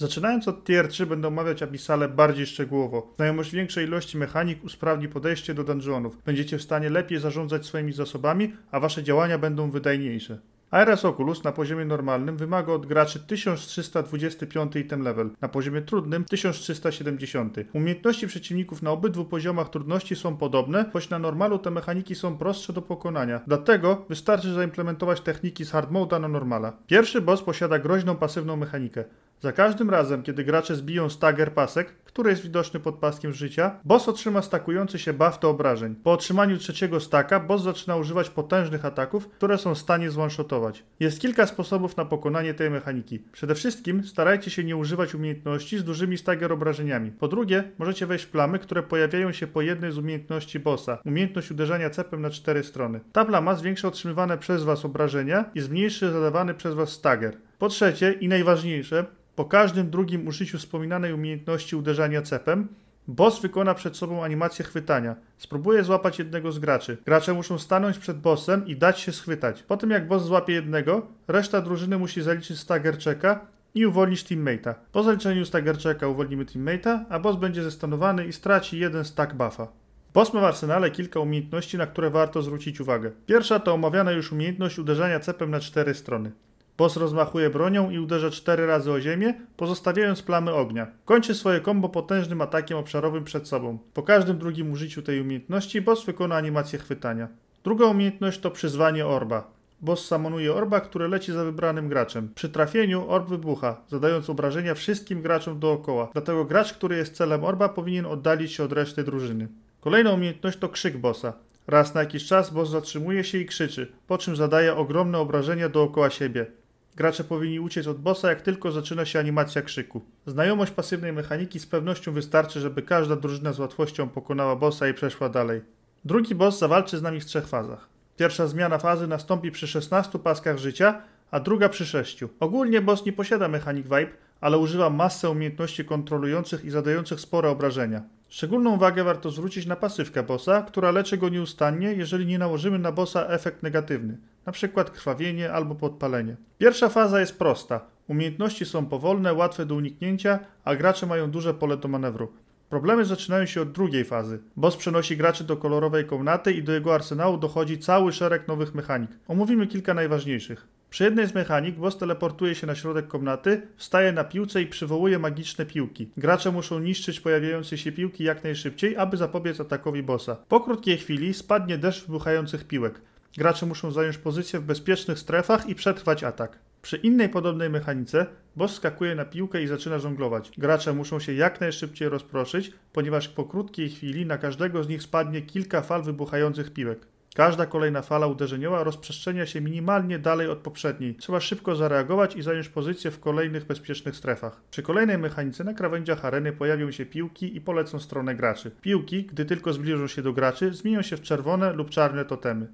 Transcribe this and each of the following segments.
Zaczynając od tier 3 będę omawiać Abisale bardziej szczegółowo. Znajomość większej ilości mechanik usprawni podejście do dungeonów. Będziecie w stanie lepiej zarządzać swoimi zasobami, a wasze działania będą wydajniejsze. Aeras Oculus na poziomie normalnym wymaga od graczy 1325 item level, na poziomie trudnym 1370. Umiejętności przeciwników na obydwu poziomach trudności są podobne, choć na normalu te mechaniki są prostsze do pokonania, dlatego wystarczy zaimplementować techniki z hard mode'a na normala. Pierwszy boss posiada groźną pasywną mechanikę. Za każdym razem, kiedy gracze zbiją stagger pasek, który jest widoczny pod paskiem życia, boss otrzyma stakujący się buff do obrażeń. Po otrzymaniu trzeciego staka, boss zaczyna używać potężnych ataków, które są w stanie zwanshotować. Jest kilka sposobów na pokonanie tej mechaniki. Przede wszystkim starajcie się nie używać umiejętności z dużymi stagger obrażeniami. Po drugie, możecie wejść w plamy, które pojawiają się po jednej z umiejętności bossa. Umiejętność uderzania cepem na cztery strony. Ta plama zwiększa otrzymywane przez was obrażenia i zmniejszy zadawany przez was stagger. Po trzecie i najważniejsze, po każdym drugim użyciu wspominanej umiejętności uderzania cepem, boss wykona przed sobą animację chwytania. Spróbuje złapać jednego z graczy. Gracze muszą stanąć przed bossem i dać się schwytać. Po tym jak boss złapie jednego, reszta drużyny musi zaliczyć stagger checka i uwolnić teammate'a. Po zaliczeniu stagger checka uwolnimy teammate'a, a boss będzie zestanowany i straci jeden stack buffa. Boss ma w arsenale kilka umiejętności, na które warto zwrócić uwagę. Pierwsza to omawiana już umiejętność uderzania cepem na cztery strony. Boss rozmachuje bronią i uderza cztery razy o ziemię, pozostawiając plamy ognia. Kończy swoje kombo potężnym atakiem obszarowym przed sobą. Po każdym drugim użyciu tej umiejętności boss wykona animację chwytania. Druga umiejętność to przyzwanie orba. Boss samonuje orba, który leci za wybranym graczem. Przy trafieniu orb wybucha, zadając obrażenia wszystkim graczom dookoła. Dlatego gracz, który jest celem orba, powinien oddalić się od reszty drużyny. Kolejna umiejętność to krzyk bossa. Raz na jakiś czas boss zatrzymuje się i krzyczy, po czym zadaje ogromne obrażenia dookoła siebie. Gracze powinni uciec od bossa, jak tylko zaczyna się animacja krzyku. Znajomość pasywnej mechaniki z pewnością wystarczy, żeby każda drużyna z łatwością pokonała bossa i przeszła dalej. Drugi boss zawalczy z nami w trzech fazach. Pierwsza zmiana fazy nastąpi przy 16 paskach życia, a druga przy 6. Ogólnie boss nie posiada mechanik vibe, ale używa masę umiejętności kontrolujących i zadających spore obrażenia. Szczególną wagę warto zwrócić na pasywkę bossa, która leczy go nieustannie, jeżeli nie nałożymy na bossa efekt negatywny np. krwawienie albo podpalenie. Pierwsza faza jest prosta. Umiejętności są powolne, łatwe do uniknięcia, a gracze mają duże pole do manewru. Problemy zaczynają się od drugiej fazy. Boss przenosi graczy do kolorowej komnaty i do jego arsenału dochodzi cały szereg nowych mechanik. Omówimy kilka najważniejszych. Przy jednej z mechanik boss teleportuje się na środek komnaty, wstaje na piłce i przywołuje magiczne piłki. Gracze muszą niszczyć pojawiające się piłki jak najszybciej, aby zapobiec atakowi bossa. Po krótkiej chwili spadnie deszcz wybuchających piłek. Gracze muszą zająć pozycję w bezpiecznych strefach i przetrwać atak. Przy innej podobnej mechanice boss skakuje na piłkę i zaczyna żonglować. Gracze muszą się jak najszybciej rozproszyć, ponieważ po krótkiej chwili na każdego z nich spadnie kilka fal wybuchających piłek. Każda kolejna fala uderzeniowa rozprzestrzenia się minimalnie dalej od poprzedniej. Trzeba szybko zareagować i zająć pozycję w kolejnych bezpiecznych strefach. Przy kolejnej mechanice na krawędziach areny pojawią się piłki i polecą stronę graczy. Piłki, gdy tylko zbliżą się do graczy, zmienią się w czerwone lub czarne totemy.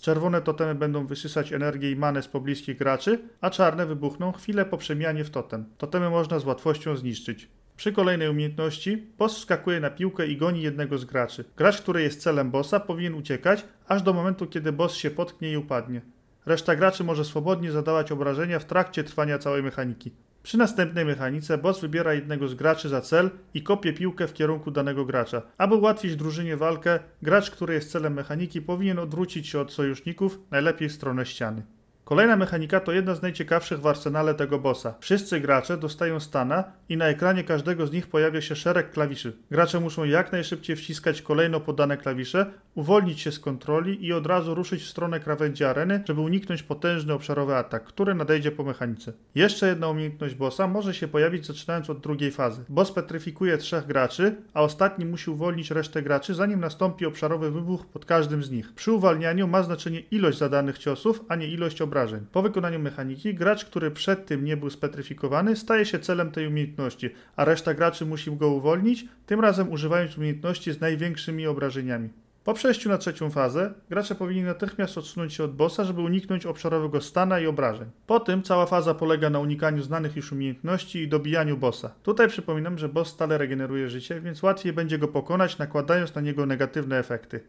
Czerwone totemy będą wysysać energię i manę z pobliskich graczy, a czarne wybuchną chwilę po przemianie w totem. Totemy można z łatwością zniszczyć. Przy kolejnej umiejętności boss wskakuje na piłkę i goni jednego z graczy. Gracz, który jest celem bossa powinien uciekać, aż do momentu kiedy boss się potknie i upadnie. Reszta graczy może swobodnie zadawać obrażenia w trakcie trwania całej mechaniki. Przy następnej mechanice boss wybiera jednego z graczy za cel i kopie piłkę w kierunku danego gracza. Aby ułatwić drużynie walkę, gracz, który jest celem mechaniki powinien odwrócić się od sojuszników, najlepiej w stronę ściany. Kolejna mechanika to jedna z najciekawszych w arsenale tego bossa. Wszyscy gracze dostają stana i na ekranie każdego z nich pojawia się szereg klawiszy. Gracze muszą jak najszybciej wciskać kolejno podane klawisze, uwolnić się z kontroli i od razu ruszyć w stronę krawędzi areny, żeby uniknąć potężny obszarowy atak, który nadejdzie po mechanice. Jeszcze jedna umiejętność bossa może się pojawić zaczynając od drugiej fazy. Boss petryfikuje trzech graczy, a ostatni musi uwolnić resztę graczy, zanim nastąpi obszarowy wybuch pod każdym z nich. Przy uwalnianiu ma znaczenie ilość zadanych ciosów, a nie ilość obrażeń. Po wykonaniu mechaniki, gracz, który przed tym nie był spetryfikowany, staje się celem tej umiejętności, a reszta graczy musi go uwolnić, tym razem używając umiejętności z największymi obrażeniami. Po przejściu na trzecią fazę, gracze powinni natychmiast odsunąć się od bossa, żeby uniknąć obszarowego stana i obrażeń. Po tym cała faza polega na unikaniu znanych już umiejętności i dobijaniu bossa. Tutaj przypominam, że boss stale regeneruje życie, więc łatwiej będzie go pokonać, nakładając na niego negatywne efekty.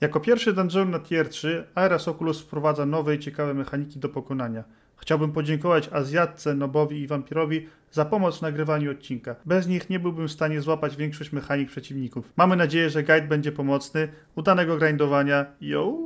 Jako pierwszy dungeon na tier 3 Aeras Oculus wprowadza nowe i ciekawe mechaniki do pokonania. Chciałbym podziękować Azjatce, Nobowi i Wampirowi za pomoc w nagrywaniu odcinka. Bez nich nie byłbym w stanie złapać większość mechanik przeciwników. Mamy nadzieję, że guide będzie pomocny. Udanego grindowania. Yo!